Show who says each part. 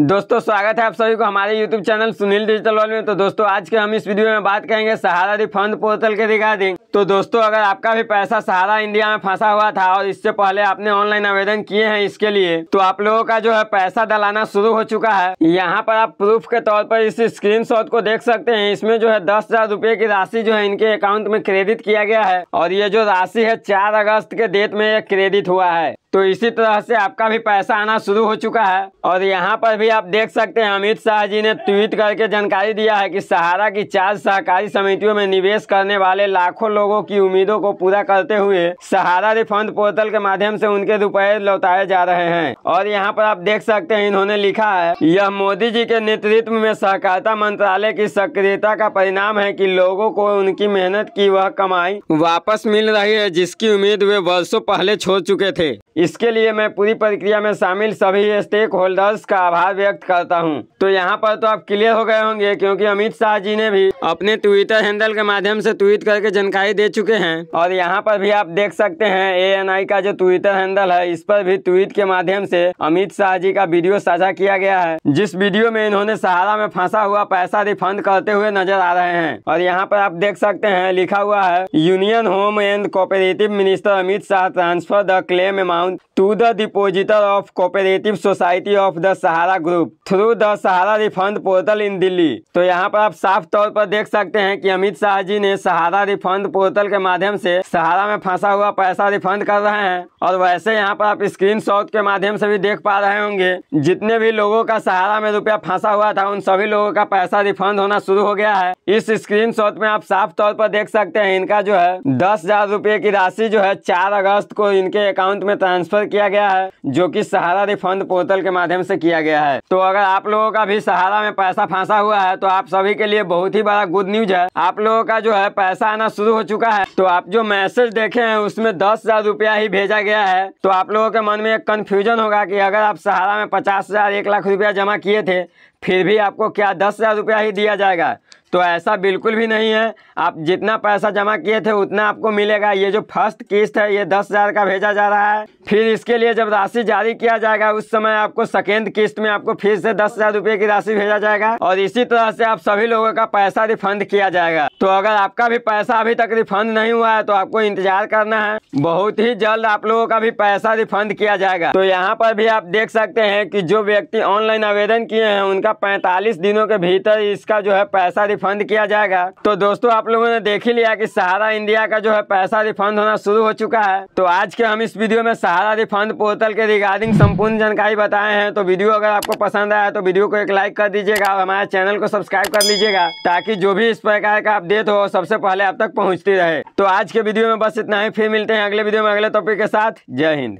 Speaker 1: दोस्तों स्वागत है आप सभी को हमारे YouTube channel Sunil digital world में तो दोस्तों आज के हम इस वीडियो में बात करेंगे सहारा रिफंड पोर्टल के रिगार्डिंग तो दोस्तों अगर आपका भी पैसा सहारा इंडिया में फंसा हुआ था और इससे पहले आपने ऑनलाइन आवेदन किए हैं इसके लिए तो आप लोगों का जो है पैसा दलाना शुरू हो चुका है यहाँ पर आप प्रूफ के तौर पर इस स्क्रीन को देख सकते हैं इसमें जो है दस हजार रूपए की राशि जो है इनके अकाउंट में क्रेडिट किया गया है और ये जो राशि है चार अगस्त के डेट में यह क्रेडिट हुआ है तो इसी तरह से आपका भी पैसा आना शुरू हो चुका है और यहाँ पर भी आप देख सकते हैं अमित शाह जी ने ट्वीट करके जानकारी दिया है कि सहारा की चार सहकारी समितियों में निवेश करने वाले लाखों लोगों की उम्मीदों को पूरा करते हुए सहारा रिफंड पोर्टल के माध्यम से उनके रुपए लौटाए जा रहे हैं और यहाँ पर आप देख सकते हैं इन्होंने लिखा है यह मोदी जी के नेतृत्व में सहकारिता मंत्रालय की सक्रियता का परिणाम है की लोगो को उनकी मेहनत की वह कमाई वापस मिल रही है जिसकी उम्मीद वे वर्षो पहले छोड़ चुके थे इसके लिए मैं पूरी प्रक्रिया में शामिल सभी स्टेक होल्डर्स का आभार व्यक्त करता हूं। तो यहां पर तो आप क्लियर हो गए होंगे क्योंकि अमित शाह जी ने भी अपने ट्विटर हैंडल के माध्यम से ट्वीट करके जानकारी दे चुके हैं और यहां पर भी आप देख सकते हैं ए का जो ट्विटर हैंडल है इस पर भी ट्वीट के माध्यम से अमित शाह जी का वीडियो साझा किया गया है जिस वीडियो में इन्होंने सहारा में फंसा हुआ पैसा रिफंड करते हुए नजर आ रहे हैं और यहाँ पर आप देख सकते हैं लिखा हुआ है union home and cooperative minister Amit Shah transfer the claim amount amount to the depositor of cooperative society of the Sahara group through the Sahara refund portal in Delhi तो यहाँ पर आप साफ तौर पर देख सकते हैं कि अमित शाह जी ने सहारा रिफंड पोर्टल के माध्यम से सहारा में फंसा हुआ पैसा रिफंड कर रहे हैं और वैसे यहाँ पर आप स्क्रीन के माध्यम से भी देख पा रहे होंगे जितने भी लोगों का सहारा में रुपया फंसा हुआ था उन सभी लोगों का पैसा रिफंड होना शुरू हो गया है इस स्क्रीन में आप साफ तौर पर देख सकते हैं इनका जो है दस हजार की राशि जो है चार अगस्त को इनके अकाउंट में ट्रांसफर किया गया है जो कि सहारा रिफंड पोर्टल के माध्यम से किया गया है तो अगर आप लोगों का भी सहारा में पैसा फंसा हुआ है तो आप सभी के लिए बहुत ही बड़ा गुड न्यूज है आप लोगों का जो है पैसा आना शुरू हो चुका है तो आप जो मैसेज देखे है उसमें दस हजार रूपया ही भेजा गया है तो आप लोगों के मन में एक कन्फ्यूजन होगा की अगर आप सहारा में पचास हजार एक लाख रुपया जमा किए थे फिर भी आपको क्या दस हजार रुपया ही दिया जाएगा तो ऐसा बिल्कुल भी नहीं है आप जितना पैसा जमा किए थे उतना आपको मिलेगा ये जो फर्स्ट किस्त है ये दस हज़ार का भेजा जा रहा है फिर इसके लिए जब राशि जारी किया जाएगा उस समय आपको सेकेंड किस्त में आपको फिर से दस हज़ार रुपये की राशि भेजा जाएगा और इसी तरह से आप सभी लोगों का पैसा रिफंड किया जाएगा तो अगर आपका भी पैसा अभी तक रिफंड नहीं हुआ है तो आपको इंतजार करना है बहुत ही जल्द आप लोगों का भी पैसा रिफंड किया जाएगा तो यहाँ पर भी आप देख सकते हैं कि जो व्यक्ति ऑनलाइन आवेदन किए हैं उनका पैंतालीस दिनों के भीतर इसका जो है पैसा रिफंड किया जाएगा तो दोस्तों आप लोगों ने देख ही लिया कि सहारा इंडिया का जो है पैसा रिफंड होना शुरू हो चुका है तो आज के हम इस वीडियो में सहारा रिफंड पोर्टल के रिगार्डिंग संपूर्ण जानकारी बताए हैं तो वीडियो अगर आपको पसंद आया तो वीडियो को एक लाइक कर दीजिएगा और हमारे चैनल को सब्सक्राइब कर लीजिएगा ताकि जो भी इस प्रकार का अपडेट हो सबसे पहले आप तक पहुँचती रहे तो आज के वीडियो में बस इतना ही फिर मिलते हैं अगले वीडियो में अगले टॉपिक के साथ जय हिंद